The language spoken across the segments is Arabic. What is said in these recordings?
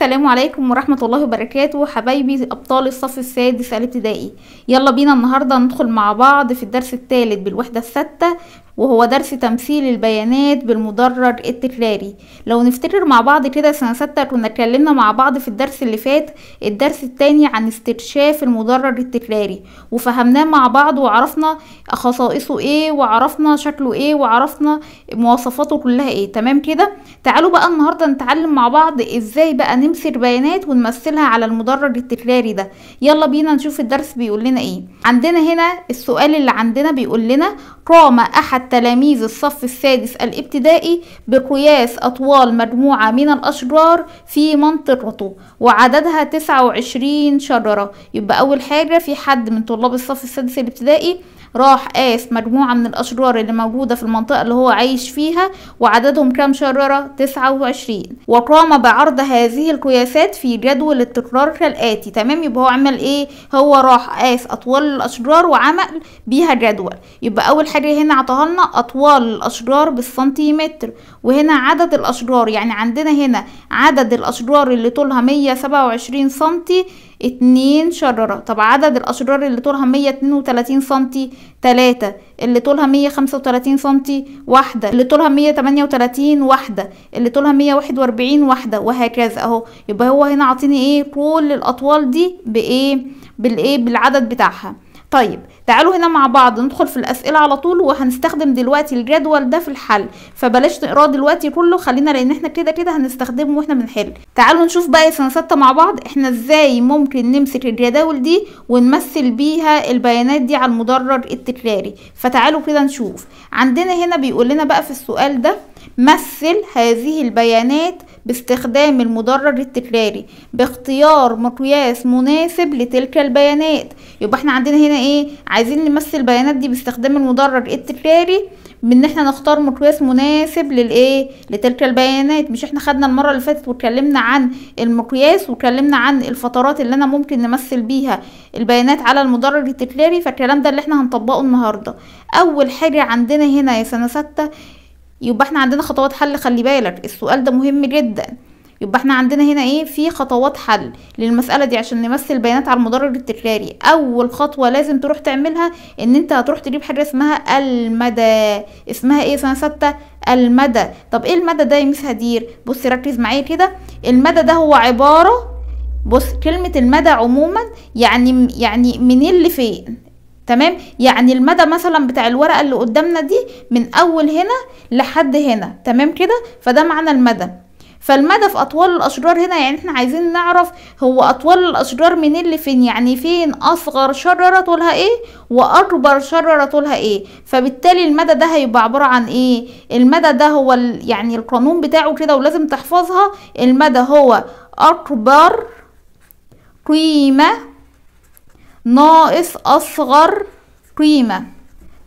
السلام عليكم ورحمة الله وبركاته حبايبي أبطال الصف السادس الابتدائي يلا بينا النهاردة ندخل مع بعض في الدرس الثالث بالوحدة الستة وهو درس تمثيل البيانات بالمدرج التكراري لو نفتكر مع بعض كده سنة ستة كنا اتكلمنا مع بعض في الدرس اللي فات الدرس التاني عن استكشاف المدرج التكراري وفهمناه مع بعض وعرفنا خصائصه ايه وعرفنا شكله ايه وعرفنا مواصفاته كلها ايه تمام كده تعالوا بقى النهارده نتعلم مع بعض ازاي بقى نمسك بيانات ونمثلها على المدرج التكراري ده يلا بينا نشوف الدرس بيقول لنا ايه عندنا هنا السؤال اللي عندنا بيقول لنا قام احد تلاميذ الصف السادس الابتدائي بقياس أطوال مجموعة من الأشجار في منطقته وعددها 29 شجرة يبقى أول حاجة في حد من طلاب الصف السادس الابتدائي راح قاس مجموعة من الأشجار اللي موجودة في المنطقة اللي هو عايش فيها وعددهم كام شجرة تسعة وعشرين وقام بعرض هذه القياسات في جدول التكرار كالآتي تمام يبقى هو عمل ايه هو راح قاس أطوال الأشجار وعمل بيها جدول يبقى أول حاجة هنا عطاهالنا أطوال الأشجار بالسنتيمتر وهنا عدد الأشجار يعني عندنا هنا عدد الأشجار اللي طولها مية سبعة وعشرين سنتي اتنين شرارة طب عدد الأشرار اللي طولها مية اتنين وتلاتين سنتي تلاتة اللي طولها مية خمسة وتلاتين سنتي واحدة اللي طولها مية تمانية وتلاتين واحدة اللي طولها مية واحد وأربعين واحدة وهكذا أهو يبقى هو هنا عطيني إيه كل الأطوال دي بإيه بالإيه بالعدد بتاعها طيب تعالوا هنا مع بعض ندخل في الأسئلة على طول وهنستخدم دلوقتي الجدول ده في الحل فبلاش نقراه دلوقتي كله خلينا لأن احنا كده كده هنستخدمه واحنا بنحل تعالوا نشوف بقى يا سنة ستة مع بعض احنا ازاي ممكن نمسك الجداول دي ونمثل بيها البيانات دي على المدرج التكراري فتعالوا كده نشوف عندنا هنا بيقول لنا بقى في السؤال ده مثل هذه البيانات باستخدام المدرج التكراري باختيار مقياس مناسب لتلك البيانات يبقى احنا عندنا هنا ايه عايزين نمثل البيانات دي باستخدام المدرج التكراري بان احنا نختار مقياس مناسب للايه لتلك البيانات مش احنا خدنا المره اللي فاتت واتكلمنا عن المقياس واتكلمنا عن الفترات اللي انا ممكن نمثل بيها البيانات على المدرج التكراري فالكلام ده اللي احنا هنطبقه النهارده اول حاجه عندنا هنا يا سنه سته يبقى احنا عندنا خطوات حل خلي بالك السؤال ده مهم جدا يبقى احنا عندنا هنا ايه في خطوات حل للمساله دي عشان نمثل بيانات على المدرج التكراري اول خطوه لازم تروح تعملها ان انت هتروح تجيب حاجه اسمها المدى اسمها ايه سنه سته المدى طب ايه المدى ده يا ميس هدير بصي ركز معايا كده المدى ده هو عباره بص كلمة المدى عموما يعني يعني منين لفين تمام يعني المدى مثلا بتاع الورقه اللي قدامنا دي من اول هنا لحد هنا تمام كده فده معنى المدى فالمدى في اطوال الاشجار هنا يعني احنا عايزين نعرف هو اطوال الاشجار منين لفين يعني فين اصغر شجره طولها ايه واكبر شجره طولها ايه فبالتالي المدى ده هيبقى عباره عن ايه المدى ده هو يعني القانون بتاعه كده ولازم تحفظها المدى هو اكبر قيمه ناقص أصغر قيمة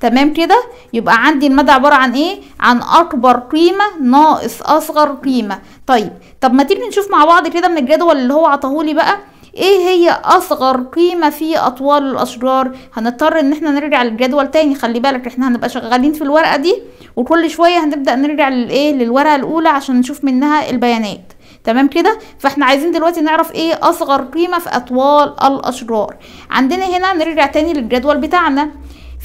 تمام كده يبقى عندي المدى عبارة عن ايه عن اكبر قيمة ناقص اصغر قيمة طيب طب ما تيجي نشوف مع بعض كده من الجدول اللي هو عطاهولي بقى ايه هي اصغر قيمة في اطوال الاشجار هنضطر ان احنا نرجع للجدول تاني خلي بالك احنا هنبقى شغالين في الورقة دي وكل شوية هنبدأ نرجع للايه للورقة الاولى عشان نشوف منها البيانات تمام كده فاحنا عايزين دلوقتي نعرف ايه اصغر قيمه في اطوال الاشجار عندنا هنا نرجع تاني للجدول بتاعنا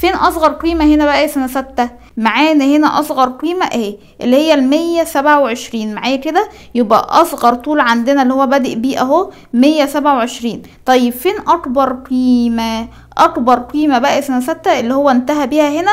فين اصغر قيمه هنا بقى يا سنه سته معانا هنا اصغر قيمه اهي اللي هي المية سبعة وعشرين معايا كده يبقى اصغر طول عندنا اللي هو بادئ بيه اهو مية سبعة وعشرين طيب فين اكبر قيمه اكبر قيمه بقى يا سنه سته اللي هو انتهى بيها هنا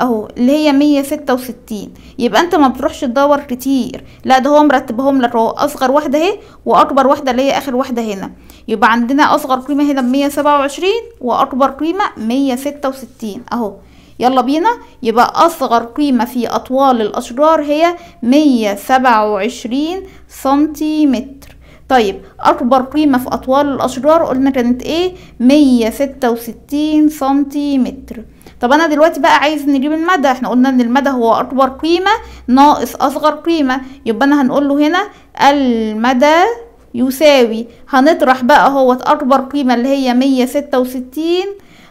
اهو اللي هي مية ستة وستين يبقى انت ما بتروحش تدور كتير لا ده هو مرتبهم لك اهو اصغر واحده اهي واكبر واحده اللي هي اخر واحده هنا يبقى عندنا اصغر قيمه هنا بمية سبعة وعشرين واكبر قيمه مية ستة وستين اهو يلا بينا يبقى اصغر قيمه في اطوال الاشجار هي مية سبعة وعشرين سنتيمتر طيب اكبر قيمه في اطوال الاشجار قلنا كانت ايه مية ستة وستين سنتيمتر طب انا دلوقتي بقى عايز نجيب المدى احنا قلنا ان المدى هو اكبر قيمة ناقص اصغر قيمة يبقى انا هنقول له هنا المدى يساوي هنطرح بقى هو اكبر قيمة اللي هي مية ستة وستين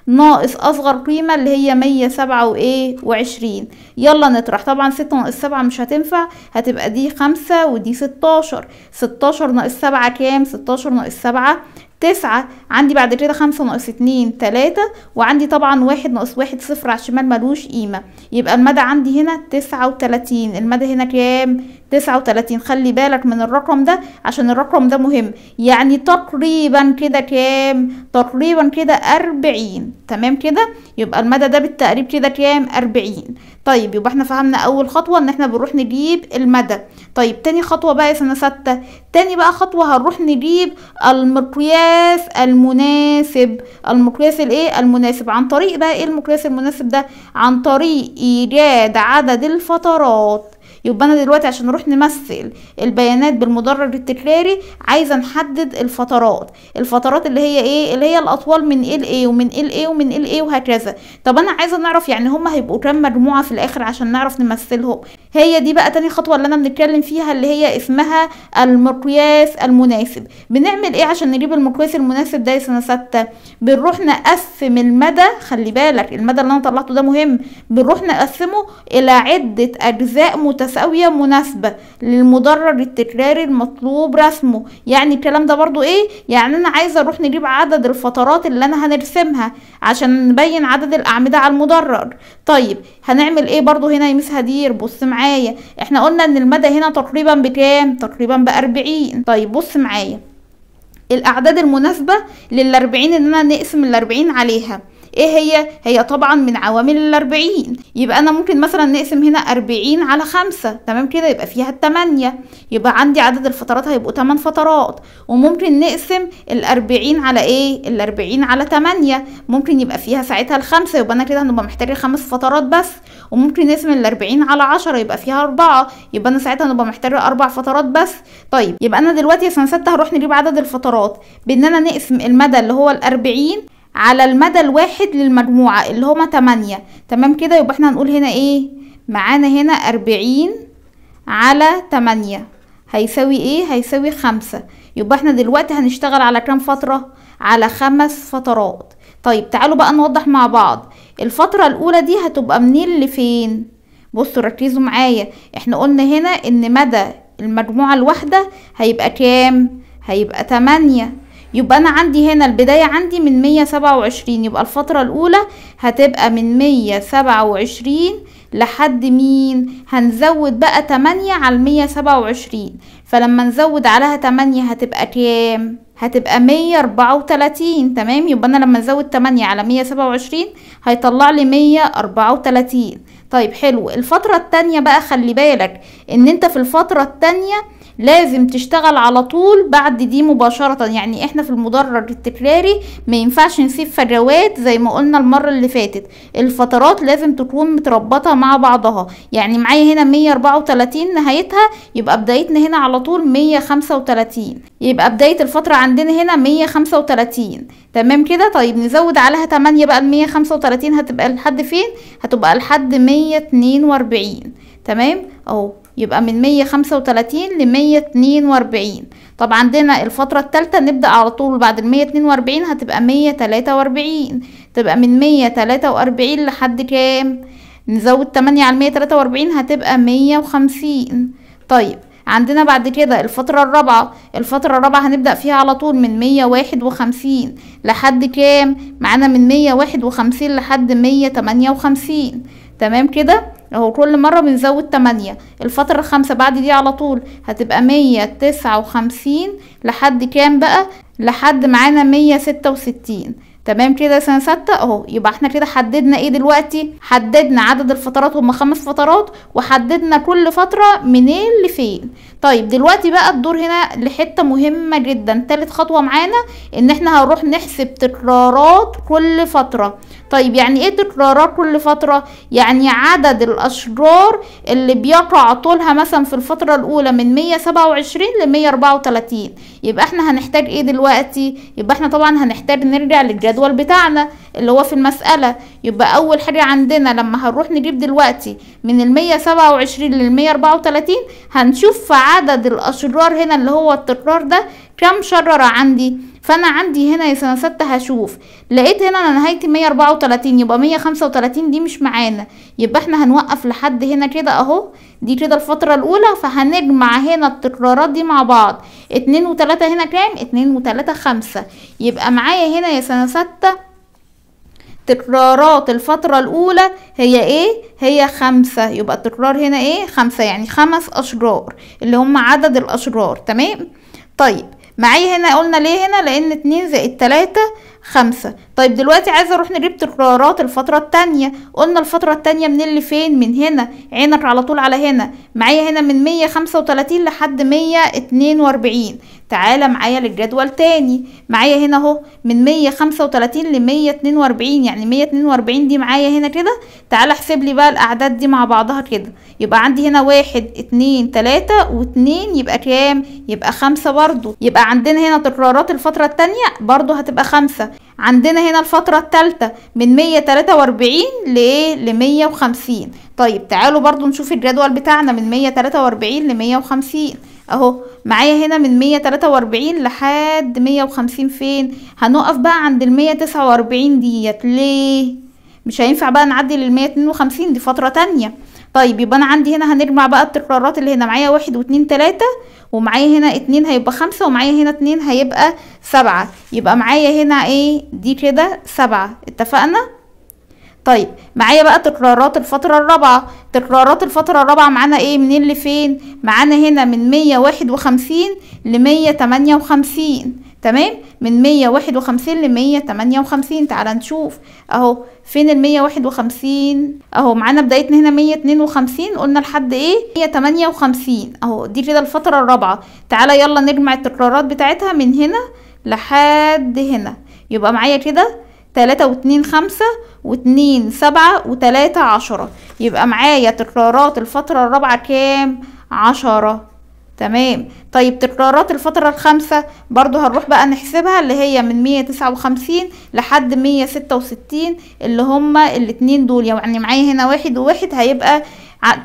ناقص اصغر قيمة اللي هي مية سبعة وايه وعشرين يلا نطرح طبعا ستة ناقص سبعة مش هتنفع هتبقى دي خمسة ودي ستاشر ستاشر ناقص سبعة كام ستاشر ناقص سبعة تسعة عندي بعد كده خمسة ناقص اتنين تلاتة وعندي طبعا واحد ناقص واحد صفر على الشمال ملوش قيمة يبقى المدى عندي هنا تسعة وتلاتين المدى هنا كام تسعة وتلاتين خلي بالك من الرقم ده عشان الرقم ده مهم يعني تقريبا كده كام تقريبا كده أربعين تمام كده يبقى المدى ده بالتقريب كده كام أربعين طيب يبقى احنا فهمنا اول خطوه ان احنا بنروح نجيب المدى طيب تاني خطوه بقى يا سنه سته تاني بقى خطوه هنروح نجيب المقياس المناسب المقياس الايه المناسب عن طريق بقى ايه المقياس المناسب ده عن طريق ايجاد عدد الفترات يبقى انا دلوقتي عشان اروح نمثل البيانات بالمدرج التكراري عايزه نحدد الفترات الفترات اللي هي ايه اللي هي الاطوال من ال لايه ومن ال لايه ومن ال لايه وهكذا طب انا عايزه نعرف يعني هما هيبقوا كام مجموعه في الاخر عشان نعرف نمثلهم هي دي بقى تاني خطوه اللي انا بنتكلم فيها اللي هي اسمها المقياس المناسب بنعمل ايه عشان نجيب المقياس المناسب ده يا سنه سته بنروح نقسم المدى خلي بالك المدى اللي انا طلعته ده مهم بنروح نقسمه الى عده اجزاء متساويه التساوية مناسبة للمضرر التكراري المطلوب رسمه يعني الكلام ده برضو ايه يعني انا عايزة اروح نجيب عدد الفترات اللي انا هنرسمها عشان نبين عدد الاعمدة على المضرر طيب هنعمل ايه برضو هنا يا ميس هدير بص معايا احنا قلنا ان المدى هنا تقريبا بكام تقريبا باربعين طيب بص معايا الاعداد المناسبة للاربعين ان انا نقسم الاربعين عليها ايه هي هي طبعا من عوامل الاربعين يبقى انا ممكن مثلا نقسم هنا اربعين على خمسة تمام كده يبقى فيها التمانية يبقى عندي عدد الفترات هيبقوا تمن فترات وممكن نقسم الاربعين على ايه الاربعين على تمانية ممكن يبقى فيها ساعتها الخمسة يبقى انا كده هنبقى محتاجة خمس فترات بس وممكن نقسم الاربعين على عشرة يبقى فيها اربعة يبقى انا ساعتها هنبقى محتاجة اربع فترات بس طيب يبقى انا دلوقتي يا سنة ستة هروح نجيب عدد الفترات بان انا نقسم المدى اللي هو الاربعين على المدى الواحد للمجموعة اللي هما تمانية تمام كده يبقى احنا هنقول هنا ايه معانا هنا أربعين على تمانية هيساوي ايه هيساوي خمسة يبقى احنا دلوقتي هنشتغل على كام فترة على خمس فترات طيب تعالوا بقى نوضح مع بعض الفترة الأولى دي هتبقى منين لفين بصوا ركزوا معايا احنا قلنا هنا ان مدى المجموعة الواحدة هيبقى كام هيبقى تمانية يبقى انا عندي هنا البداية عندي من مية سبعة وعشرين يبقى الفترة الاولى هتبقى من مية سبعة وعشرين لحد مين هنزود بقى تمانية على مية سبعة وعشرين فلما نزود عليها تمانية هتبقى كام هتبقى مية اربعة وتلاتين تمام يبقى انا لما نزود تمانية على مية سبعة وعشرين هيطلع لي مية اربعة وتلاتين طيب حلو الفترة التانية بقى خلي بالك ان انت في الفترة التانية لازم تشتغل على طول بعد دي مباشرة يعني احنا في المدرج التكراري ما ينفعش نسيب فجوات زي ما قلنا المرة اللي فاتت الفترات لازم تكون متربطة مع بعضها يعني معايا هنا 134 نهايتها يبقى بدايتنا هنا على طول 135 يبقى بداية الفترة عندنا هنا 135 تمام كده طيب نزود عليها 8 بقى ال 135 هتبقى لحد فين هتبقى لحد 142 تمام اهو يبقى من مية خمسة وتلاتين لمية اتنين واربعين طب عندنا الفترة التالتة نبدأ على طول بعد المية اتنين واربعين هتبقى مية تلاتة واربعين تبقى من مية تلاتة واربعين لحد كام نزود تمانية على المية تلاتة واربعين هتبقى مية وخمسين طيب عندنا بعد كده الفترة الرابعة الفترة الرابعة هنبدأ فيها على طول من مية واحد وخمسين لحد كام معانا من مية واحد وخمسين لحد مية تمانية وخمسين تمام كده اهو كل مرة بنزود تمانية الفترة الخامسة بعد دي على طول هتبقى مية تسعة وخمسين لحد كام بقى لحد معانا مية ستة وستين تمام كده سنة ستة اهو يبقى احنا كده حددنا ايه دلوقتي حددنا عدد الفترات هما خمس فترات وحددنا كل فترة منين لفين طيب دلوقتي بقى الدور هنا لحتة مهمة جدا تالت خطوة معانا ان احنا هنروح نحسب تكرارات كل فترة طيب يعني ايه تكرارات كل فترة يعني عدد الاشجار اللي بيقع طولها مثلا في الفترة الاولى من 127 ل 134 يبقى احنا هنحتاج ايه دلوقتي يبقى احنا طبعا هنحتاج نرجع للجدول الجدول بتاعنا اللي هو في المسألة يبقى أول حاجة عندنا لما هنروح نجيب دلوقتي من المية سبعة وعشرين للمية أربعة وتلاتين هنشوف عدد الأشرار هنا اللي هو التكرار ده كم شرر عندي فانا عندي هنا يا سنة ستة هشوف لقيت هنا انا نهايتي مية اربعة وتلاتين يبقى مية خمسة وتلاتين دي مش معانا يبقى احنا هنوقف لحد هنا كده اهو دي كده الفترة الاولى فهنجمع هنا التكرارات دي مع بعض اتنين وتلاتة هنا كام اتنين وتلاتة خمسة يبقى معايا هنا يا سنة ستة تكرارات الفترة الأولى هي إيه؟ هي خمسة يبقى التكرار هنا إيه؟ خمسة يعني خمس أشرار اللي هم عدد الأشرار تمام؟ طيب معايا هنا قلنا ليه هنا لان اتنين زائد تلاتة خمسة طيب دلوقتي عايزه اروح نجيب تكرارات الفتره التانية قلنا الفتره التانية من اللي فين من هنا عينك على طول على هنا معايا هنا من 135 لحد 142 تعالى معايا للجدول تاني معايا هنا اهو من 135 ل 142 يعني 142 دي معايا هنا كده تعالى احسب لي بقى الاعداد دي مع بعضها كده يبقى عندي هنا واحد اتنين تلاتة واتنين يبقى كام يبقى خمسة برضو يبقى عندنا هنا تكرارات الفترة التانية برضو هتبقى خمسة عندنا هنا الفترة الثالثة من 143 لايه ل 150 طيب تعالوا برضو نشوف الجدول بتاعنا من 143 ل 150 اهو معايا هنا من 143 لحد 150 فين هنقف بقى عند ال 149 ديت ليه مش هينفع بقى نعدي لل 152 دي فترة تانية طيب يبقى انا عندي هنا هنجمع بقى التكرارات اللي هنا معايا واحد واتنين تلاتة ومعايا هنا اتنين هيبقى خمسة ومعايا هنا اتنين هيبقى سبعة يبقى معايا هنا ايه دي كده سبعة اتفقنا طيب معايا بقى تكرارات الفترة الرابعة تكرارات الفترة الرابعة معانا ايه منين لفين معانا هنا من مية واحد وخمسين لمية تمانية وخمسين تمام من مية واحد وخمسين لمية تمانية وخمسين تعالى نشوف اهو فين المية واحد وخمسين اهو معانا بدايتنا هنا مية اتنين وخمسين قلنا لحد ايه مية تمانية وخمسين اهو دي كده الفتره الرابعه تعالى يلا نجمع التكرارات بتاعتها من هنا لحد هنا يبقى معايا كده تلاتة واتنين خمسة واتنين سبعة وتلاتة عشرة يبقى معايا تكرارات الفترة الرابعة كام عشرة تمام طيب تكرارات الفترة الخامسة برضو هنروح بقى نحسبها اللي هي من مية تسعة وخمسين لحد مية ستة وستين اللي هما الاتنين دول يعني معايا هنا واحد وواحد هيبقى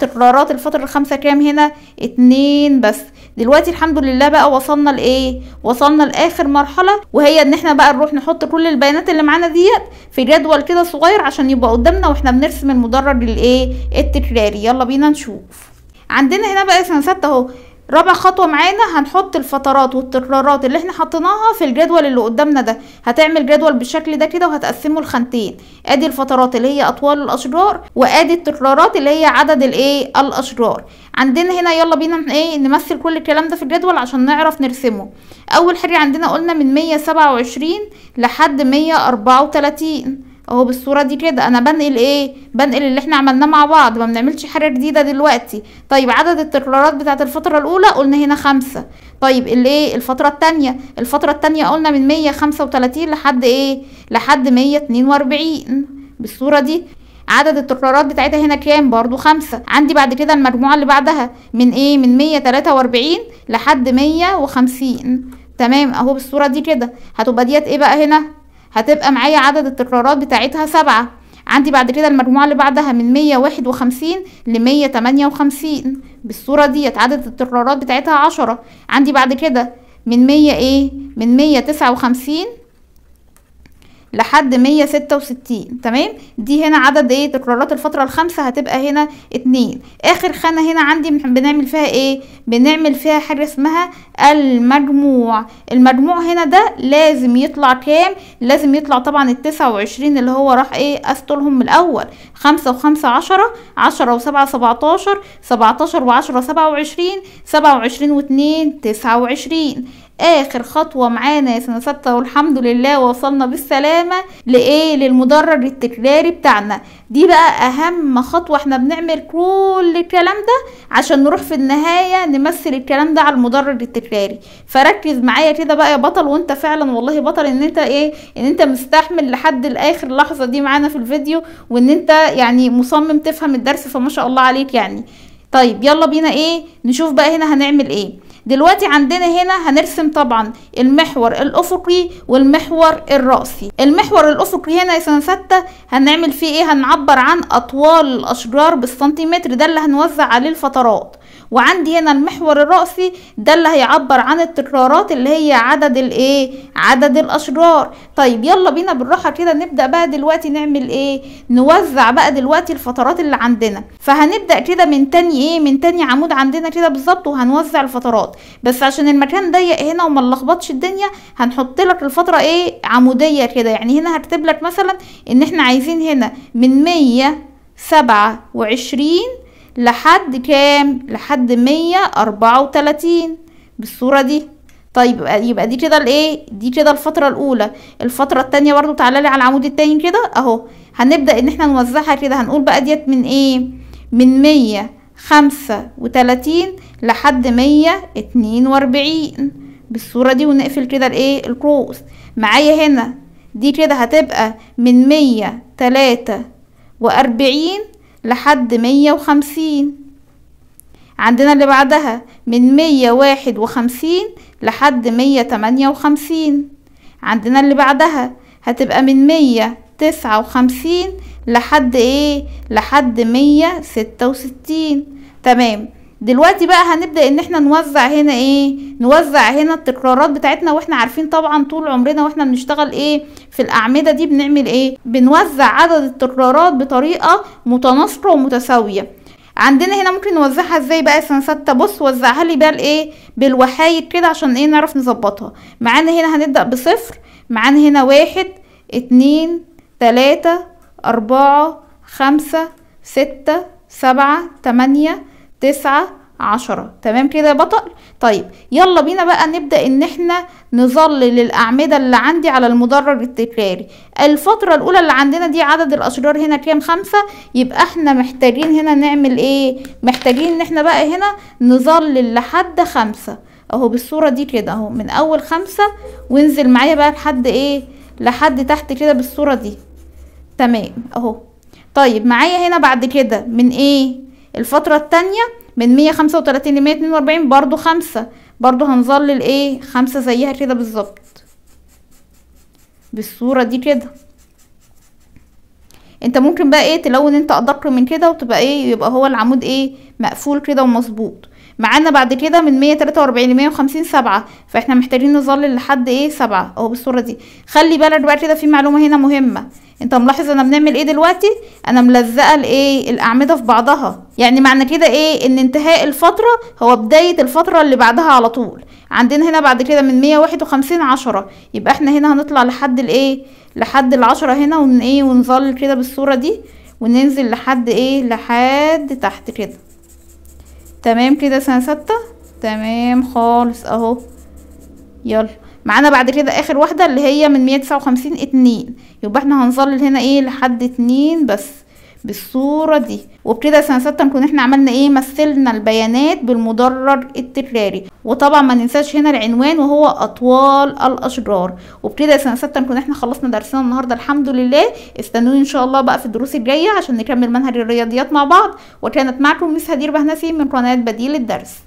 تكرارات الفترة الخامسة كام هنا اتنين بس دلوقتي الحمد لله بقى وصلنا لايه وصلنا لاخر مرحله وهي ان احنا بقى نروح نحط كل البيانات اللي معانا ديت في جدول كده صغير عشان يبقى قدامنا واحنا بنرسم المدرج الايه التكراري يلا بينا نشوف عندنا هنا بقى سنسات اهو رابع خطوة معانا هنحط الفترات والتكرارات اللي احنا حطيناها في الجدول اللي قدامنا ده هتعمل جدول بالشكل ده كده وهتقسمه لخانتين ادي الفترات اللي هي اطوال الاشجار وادي التكرارات اللي هي عدد الايه الاشجار عندنا هنا يلا بينا ايه نمثل كل الكلام ده في الجدول عشان نعرف نرسمه اول حاجة عندنا قلنا من مية سبعة وعشرين لحد مية اربعة وتلاتين اهو بالصوره دي كده انا بنقل ايه بنقل اللي احنا عملناه مع بعض ما بنعملش حاجه جديده دلوقتي طيب عدد التكرارات بتاعه الفتره الاولى قلنا هنا خمسة طيب ايه الفتره الثانيه الفتره الثانيه قلنا من 135 لحد ايه لحد 142 بالصوره دي عدد التكرارات بتاعتها هنا كام برضو خمسة عندي بعد كده المجموعة اللي بعدها من ايه من 143 لحد 150 تمام اهو بالصورة دي كده هتبقى ديت ايه بقى هنا هتبقى معايا عدد التكرارات بتاعتها سبعة عندي بعد كده المجموعة اللي بعدها من مية واحد وخمسين لمية تمانية وخمسين بالصورة ديت عدد التكرارات بتاعتها عشرة عندي بعد كده من مية ايه من مية تسعة وخمسين لحد 166 تمام دي هنا عدد ايه تكرارات الفترة الخامسة هتبقى هنا اتنين اخر خانة هنا عندي بنعمل فيها ايه بنعمل فيها حاجة اسمها المجموع المجموع هنا ده لازم يطلع كام لازم يطلع طبعا التسعة وعشرين اللي هو راح ايه قستلهم من الاول خمسة وخمسة عشرة عشرة وسبعة سبعتاشر سبعتاشر وعشرة سبعة وعشرين سبعة وعشرين واتنين تسعة وعشرين اخر خطوة معانا يا سنة ستة والحمد لله وصلنا بالسلامة لايه للمدرج التكراري بتاعنا دي بقى اهم خطوة احنا بنعمل كل الكلام ده عشان نروح في النهاية نمثل الكلام ده على المدرج التكراري فركز معايا كده بقى يا بطل وانت فعلا والله بطل ان انت ايه ان انت مستحمل لحد الاخر لحظة دي معانا في الفيديو وان انت يعني مصمم تفهم الدرس فما شاء الله عليك يعني طيب يلا بينا ايه نشوف بقى هنا هنعمل ايه دلوقتي عندنا هنا هنرسم طبعا المحور الافقي والمحور الرأسي المحور الافقي هنا يا سنة ستة هنعمل فيه ايه هنعبر عن اطوال الاشجار بالسنتيمتر ده اللي هنوزع عليه الفترات وعندي هنا المحور الرأسي ده اللي هيعبر عن التكرارات اللي هي عدد الايه عدد الاشرار طيب يلا بينا بالراحة كده نبدأ بقى دلوقتي نعمل ايه نوزع بقى دلوقتي الفترات اللي عندنا فهنبدأ كده من تاني ايه من تاني عمود عندنا كده بالظبط وهنوزع الفترات بس عشان المكان ضيق هنا وما نلخبطش الدنيا هنحط لك الفترة ايه عمودية كده يعني هنا هكتب لك مثلا ان احنا عايزين هنا من مية سبعة وعشرين لحد كام لحد مية أربعة وتلاتين بالصورة دي طيب يبقى دي كده الايه دي كده الفترة الاولى الفترة التانية برضو تعالى لي على العمود التاني كده اهو هنبدأ ان احنا نوزعها كده هنقول بقى ديت من ايه من مية خمسة وتلاتين لحد مية اتنين واربعين بالصورة دي ونقفل كده الايه الكروس معايا هنا دي كده هتبقى من مية تلاتة واربعين لحد مية وخمسين عندنا اللي بعدها من مية واحد وخمسين لحد مية تمانية وخمسين عندنا اللي بعدها هتبقى من مية تسعة وخمسين لحد ايه لحد مية ستة وستين تمام دلوقتي بقى هنبدا ان احنا نوزع هنا ايه نوزع هنا التكرارات بتاعتنا واحنا عارفين طبعا طول عمرنا واحنا بنشتغل ايه في الاعمده دي بنعمل ايه بنوزع عدد التكرارات بطريقه متناسقه ومتساويه عندنا هنا ممكن نوزعها ازاي بقى سنه ستة بص وزعها لي بقى الايه بالوحايد كده عشان ايه نعرف نظبطها معانا هنا هنبدا بصفر معانا هنا واحد اتنين تلاتة اربعة خمسة ستة سبعة تمانية تسعة عشرة تمام كده يا بطل طيب يلا بينا بقى نبدأ ان احنا نظلل الاعمدة اللي عندي على المدرج التكراري الفترة الاولى اللي عندنا دي عدد الاشجار هنا كام خمسة يبقى احنا محتاجين هنا نعمل ايه محتاجين ان احنا بقى هنا نظلل لحد خمسة اهو بالصورة دي كده اهو من اول خمسة وانزل معايا بقى لحد ايه لحد تحت كده بالصورة دي تمام اهو طيب معايا هنا بعد كده من ايه الفترة التانية من مية خمسة وتلاتين لمية اتنين واربعين برضو خمسة برضو هنظلل ايه خمسة زيها كده بالظبط بالصورة دي كده انت ممكن بقى ايه تلون انت ادق من كده وتبقى ايه يبقى هو العمود ايه مقفول كده ومظبوط معانا بعد كده من مية تلاتة واربعين لمية وخمسين سبعة فاحنا محتاجين نظلل لحد ايه سبعة اهو بالصورة دي خلي بالك بقى كده في معلومة هنا مهمة انت ملاحظ انا بنعمل ايه دلوقتي انا ملزقه الايه الاعمده في بعضها يعني معنى كده ايه ان انتهاء الفتره هو بدايه الفتره اللي بعدها على طول عندنا هنا بعد كده من 151 عشرة يبقى احنا هنا هنطلع لحد الايه لحد العشرة هنا ون ايه ونظل كده بالصوره دي وننزل لحد ايه لحد تحت كده تمام كده سنة ستة تمام خالص اهو يلا معانا بعد كده اخر واحدة اللي هي من مية تسعة وخمسين اتنين يبقى احنا هنظلل هنا ايه لحد اتنين بس بالصورة دي وبكده سنة ستة نكون احنا عملنا ايه مثلنا البيانات بالمدرج التكراري وطبعا ما ننساش هنا العنوان وهو اطوال الاشجار وبكده سنة ستة نكون احنا خلصنا درسنا النهاردة الحمد لله استنوني ان شاء الله بقى في الدروس الجاية عشان نكمل منهج الرياضيات مع بعض وكانت معكم مس هدير بهنسي من قناة بديل الدرس